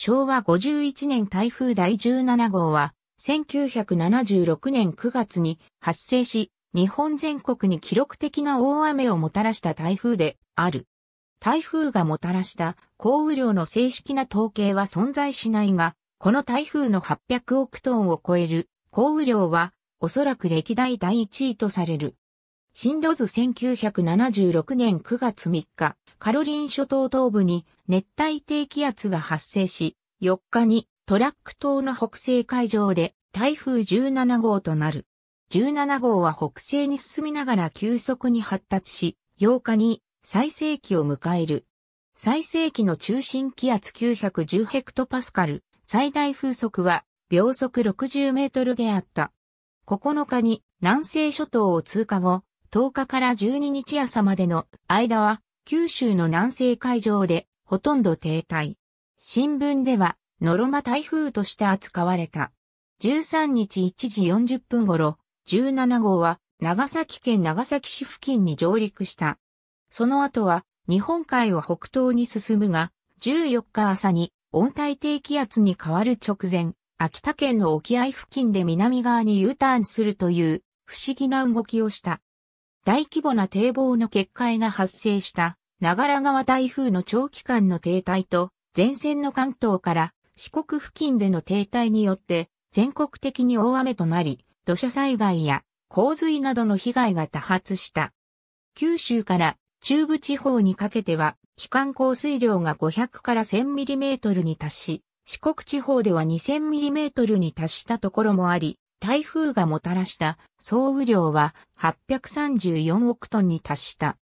昭和51年台風第17号は、1976年9月に発生し、日本全国に記録的な大雨をもたらした台風である。台風がもたらした降雨量の正式な統計は存在しないが、この台風の800億トンを超える降雨量は、おそらく歴代第1位とされる。進路図1976年9月3日、カロリン諸島東部に熱帯低気圧が発生し、4日にトラック島の北西海上で台風17号となる。17号は北西に進みながら急速に発達し、8日に最盛期を迎える。最盛期の中心気圧910ヘクトパスカル、最大風速は秒速60メートルであった。9日に南西諸島を通過後、10日から12日朝までの間は九州の南西海上でほとんど停滞。新聞では、ノロマ台風として扱われた。13日1時40分頃、17号は長崎県長崎市付近に上陸した。その後は日本海を北東に進むが、14日朝に温帯低気圧に変わる直前、秋田県の沖合付近で南側に U ターンするという不思議な動きをした。大規模な堤防の決壊が発生した長良川台風の長期間の停滞と、前線の関東から四国付近での停滞によって、全国的に大雨となり、土砂災害や洪水などの被害が多発した。九州から中部地方にかけては、期間降水量が500から 1000mm に達し、四国地方では 2000mm に達したところもあり、台風がもたらした総雨量は834億トンに達した。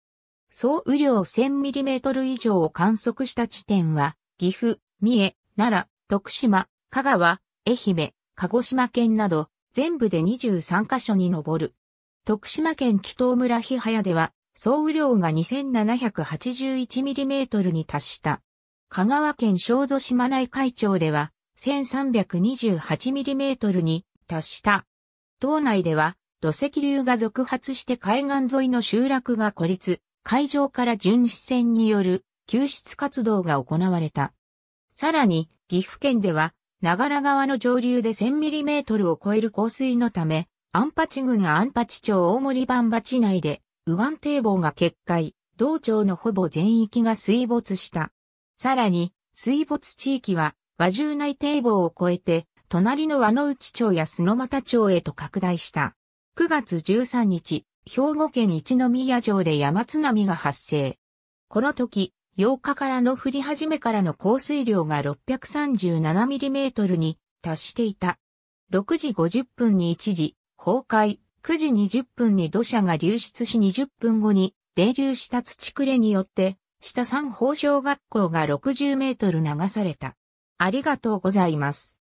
総雨量 1000mm 以上を観測した地点は、岐阜、三重、奈良、徳島、香川、愛媛、鹿児島県など、全部で23カ所に上る。徳島県紀東村日早では、総雨量が 2781mm に達した。香川県小豆島内海町では 1328mm に達した。島内では土石流が続発して海岸沿いの集落が孤立、海上から巡視船による救出活動が行われた。さらに、岐阜県では、長良川の上流で1 0 0 0トルを超える降水のため、アンパチ郡アンパチ町大森番町内で、右岸堤防が決壊、道町のほぼ全域が水没した。さらに、水没地域は、和重内堤防を越えて、隣の和の内町や砂又町へと拡大した。9月13日、兵庫県一宮城で山津波が発生。この時、8日からの降り始めからの降水量が6 3 7トルに達していた。6時50分に一時、崩壊、9時20分に土砂が流出し20分後に、泥流した土くれによって、下三宝小学校が60メートル流された。ありがとうございます。